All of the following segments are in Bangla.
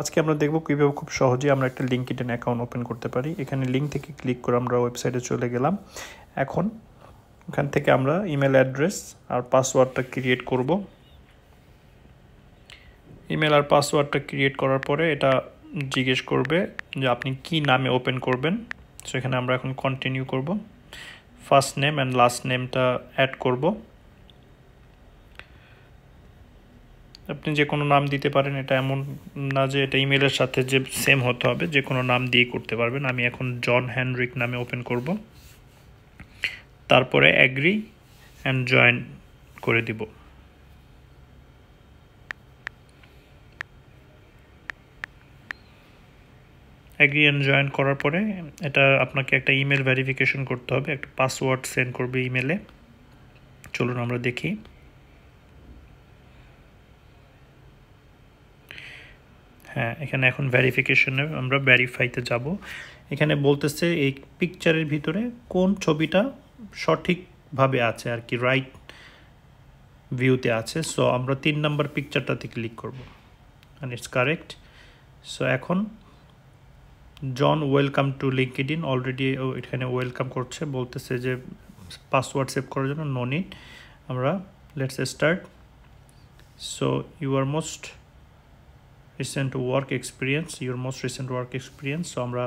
আজকে আমরা দেখব কীভাবে খুব সহজে আমরা একটা লিঙ্কডিন অ্যাকাউন্ট ওপেন করতে পারি এখানে লিঙ্ক থেকে ক্লিক করে আমরা ওয়েবসাইটে চলে গেলাম এখন ওখান থেকে আমরা ইমেল অ্যাড্রেস আর পাসওয়ার্ডটা ক্রিয়েট করব ইমেল আর পাসওয়ার্ডটা ক্রিয়েট করার পরে এটা জিজ্ঞেস করবে যে আপনি কি নামে ওপেন করবেন সেখানে আমরা এখন কন্টিনিউ করব ফার্স্ট নেম অ্যান্ড লাস্ট নেমটা অ্যাড করবো আপনি যে কোনো নাম দিতে পারেন এটা এমন না যে এটা ইমেলের সাথে যে সেম হতে হবে যে কোনো নাম দিয়ে করতে পারবেন আমি এখন জন হ্যান্ডরিক নামে ওপেন করব তারপরে অ্যাগ্রি অ্যান্ড জয়েন করে দিব অ্যাগ্রি অ্যান্ড জয়েন করার পরে এটা আপনাকে একটা ইমেল ভেরিফিকেশন করতে হবে একটা পাসওয়ার্ড সেন্ড করবে ইমেলে চলুন আমরা দেখি হ্যাঁ এখানে এখন ভ্যারিফিকেশনে আমরা ভ্যারিফাইতে যাব এখানে বলতেছে এই পিকচারের ভিতরে কোন ছবিটা সঠিকভাবে আছে আর কি রাইট ভিউতে আছে সো আমরা তিন নম্বর পিকচারটাতে ক্লিক করব অ্যান্ড ইটস কারেক্ট সো এখন John welcome to LinkedIn already এখানে ওয়েলকাম করছে বলতেছে যে পাসওয়ার্ড সেভ করার জন্য নো নিড আমরা let's start so you are most recent work experience your most recent work experience so আমরা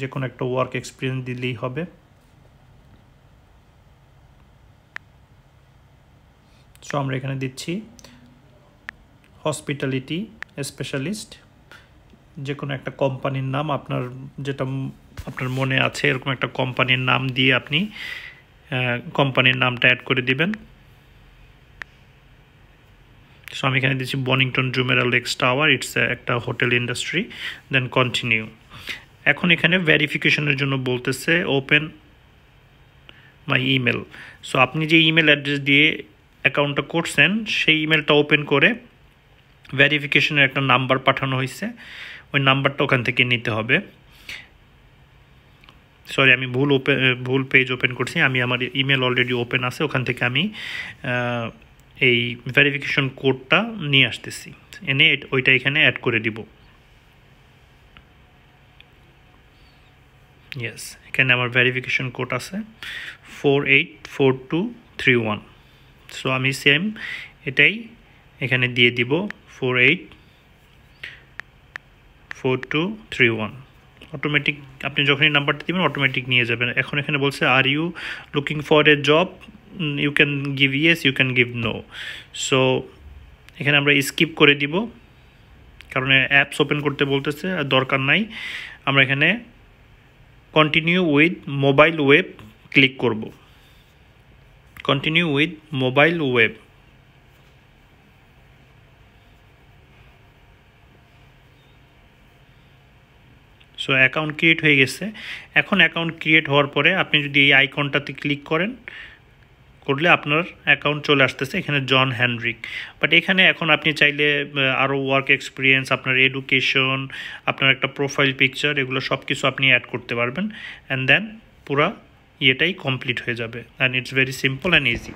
যে কোনো একটা ওয়ার্ক এক্সপিরিয়েন্স দিলেই হবে সো আমরা এখানে দিচ্ছি হসপিটালিটি স্পেশালিস্ট যে কোনো একটা কোম্পানির নাম আপনার যেটা আপনার মনে আছে এরকম একটা কোম্পানির নাম দিয়ে আপনি কোম্পানির নামটা অ্যাড করে দিবেন সো আমি এখানে দিচ্ছি Bonnington Jumeirah Lakes Tower it's একটা হোটেল ইন্ডাস্ট্রি দেন কন্টিনিউ এখন এখানে ভ্যারিফিকেশনের জন্য বলতেছে ওপেন মাই ইমেল সো আপনি যে ইমেল অ্যাড্রেস দিয়ে অ্যাকাউন্টটা করছেন সেই ইমেলটা ওপেন করে ভ্যারিফিকেশনের একটা নাম্বার পাঠানো হয়েছে ওই নাম্বারটা ওখান থেকে নিতে হবে সরি আমি ভুল ওপেন ভুল পেজ ওপেন করছি আমি আমার ইমেল অলরেডি ওপেন আছে ওখান থেকে আমি এই ভেরিফিকেশন কোডটা নিয়ে আসতেছি এনে ওইটা এখানে অ্যাড করে দিব ইয়েস এখানে আমার ভেরিফিকেশন কোড আছে four eight four two three one so আমি সেম এটাই এখানে দিয়ে দিব four eight four two three one automatic আপনি যখনই নাম্বারটা দেবেন অটোমেটিক নিয়ে যাবেন এখন এখানে বলছে are you looking for a job you can give yes you can give no so এখানে আমরা স্কিপ করে দিব কারণ অ্যাপস ওপেন করতে বলতেছে আর দরকার নাই আমরা এখানে continue with mobile web click করব continue with mobile web so account create হয়ে গেছে এখন অ্যাকাউন্ট ক্রিয়েট হওয়ার পরে আপনি যদি এই আইকনটাতে ক্লিক করেন করলে আপনার অ্যাকাউন্ট চলে আসতেছে এখানে জন হ্যান্ড্রিক বাট এখানে এখন আপনি চাইলে আরও ওয়ার্ক এক্সপিরিয়েন্স আপনার এডুকেশন আপনার একটা প্রোফাইল পিকচার এগুলো সব কিছু আপনি অ্যাড করতে পারবেন অ্যান্ড দেন পুরা ইয়েটাই কমপ্লিট হয়ে যাবে and it's very simple and easy